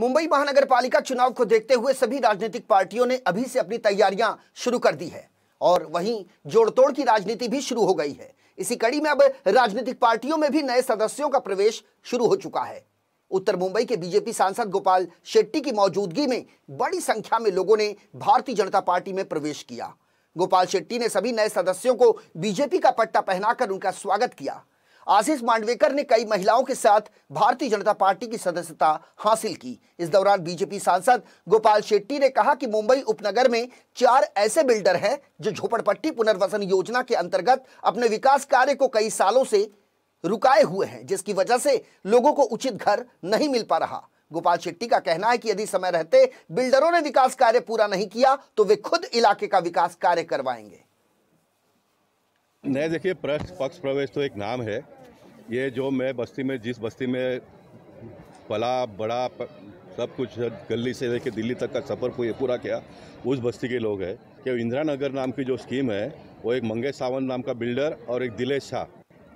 मुंबई महानगर पालिका चुनाव को देखते हुए सभी राजनीतिक पार्टियों ने अभी से अपनी तैयारियां शुरू कर दी है और वहीं जोड़तोड़ की राजनीति भी शुरू हो गई है इसी कड़ी में अब राजनीतिक पार्टियों में भी नए सदस्यों का प्रवेश शुरू हो चुका है उत्तर मुंबई के बीजेपी सांसद गोपाल शेट्टी की मौजूदगी में बड़ी संख्या में लोगों ने भारतीय जनता पार्टी में प्रवेश किया गोपाल शेट्टी ने सभी नए सदस्यों को बीजेपी का पट्टा पहनाकर उनका स्वागत किया आशीष मांडवेकर ने कई महिलाओं के साथ भारतीय जनता पार्टी की सदस्यता हासिल की इस दौरान बीजेपी सांसद गोपाल शेट्टी ने कहा कि मुंबई उपनगर में चार ऐसे बिल्डर हैं जो झोपड़पट्टी पुनर्वसन योजना के अंतर्गत अपने विकास कार्य को कई सालों से रुकाए हुए हैं जिसकी वजह से लोगों को उचित घर नहीं मिल पा रहा गोपाल शेट्टी का कहना है कि यदि समय रहते बिल्डरों ने विकास कार्य पूरा नहीं किया तो वे खुद इलाके का विकास कार्य करवाएंगे नहीं देखिए पक्ष प्रवेश तो एक नाम है ये जो मैं बस्ती में जिस बस्ती में पला बड़ा प, सब कुछ गली से लेकर दिल्ली तक का सफ़र पूरा किया उस बस्ती के लोग हैं कि इंदिरा नगर नाम की जो स्कीम है वो एक मंगेश सावंत नाम का बिल्डर और एक दिलेश शाह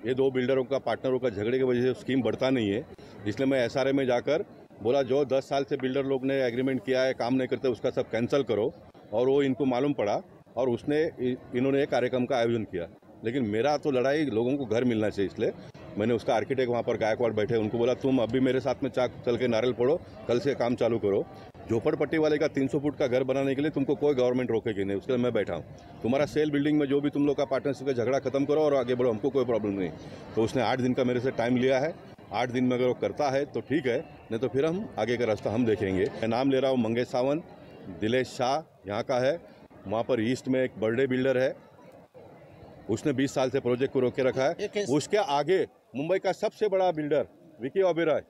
ये दो बिल्डरों का पार्टनरों का झगड़े की वजह से स्कीम बढ़ता नहीं है इसलिए मैं एस में जाकर बोला जो दस साल से बिल्डर लोग ने एग्रीमेंट किया है काम नहीं करते उसका सब कैंसिल करो और वो इनको मालूम पड़ा और उसने इन्होंने एक कार्यक्रम का आयोजन किया लेकिन मेरा तो लड़ाई लोगों को घर मिलना चाहिए इसलिए मैंने उसका आर्किटेक्ट वहाँ पर गायकवाड़ बैठे उनको बोला तुम अभी मेरे साथ में चाक चल के नारियल पड़ो कल से काम चालू करो झोपड़पट्टी वाले का 300 फुट का घर बनाने के लिए तुमको कोई गवर्नमेंट रोकेगी नहीं उसके लिए मैं बैठा हूँ तुम्हारा सेल बिल्डिंग में जो भी तुम लोग का पार्टनरशिप का झगड़ा खत्म करो और आगे बढ़ो हमको कोई प्रॉब्लम नहीं तो उसने आठ दिन का मेरे से टाइम लिया है आठ दिन में अगर वो करता है तो ठीक है नहीं तो फिर हम आगे का रास्ता हम देखेंगे मैं नाम ले रहा हूँ मंगेश सावन दिलेश शाह यहाँ का है वहाँ पर ईस्ट में एक बर्थडे बिल्डर है उसने 20 साल से प्रोजेक्ट को रोके रखा है उसके आगे मुंबई का सबसे बड़ा बिल्डर विकी ओबेरॉय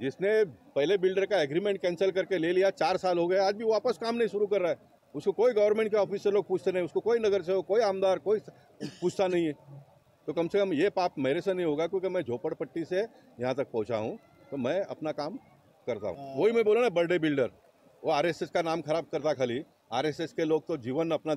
जिसने पहले बिल्डर का एग्रीमेंट कैंसिल करके ले लिया चार साल हो गए आज भी वापस काम नहीं शुरू कर रहा है उसको कोई गवर्नमेंट के ऑफिसर लोग पूछते नहीं उसको कोई नगर से हो कोई आमदार कोई पूछता नहीं है तो कम से कम ये पाप मेरे से नहीं होगा क्योंकि मैं झोपड़पट्टी से यहाँ तक पहुँचा हूँ तो मैं अपना काम करता हूँ वही मैं बोला ना बर्थडे बिल्डर वो आर का नाम खराब करता खाली आर के लोग तो जीवन अपना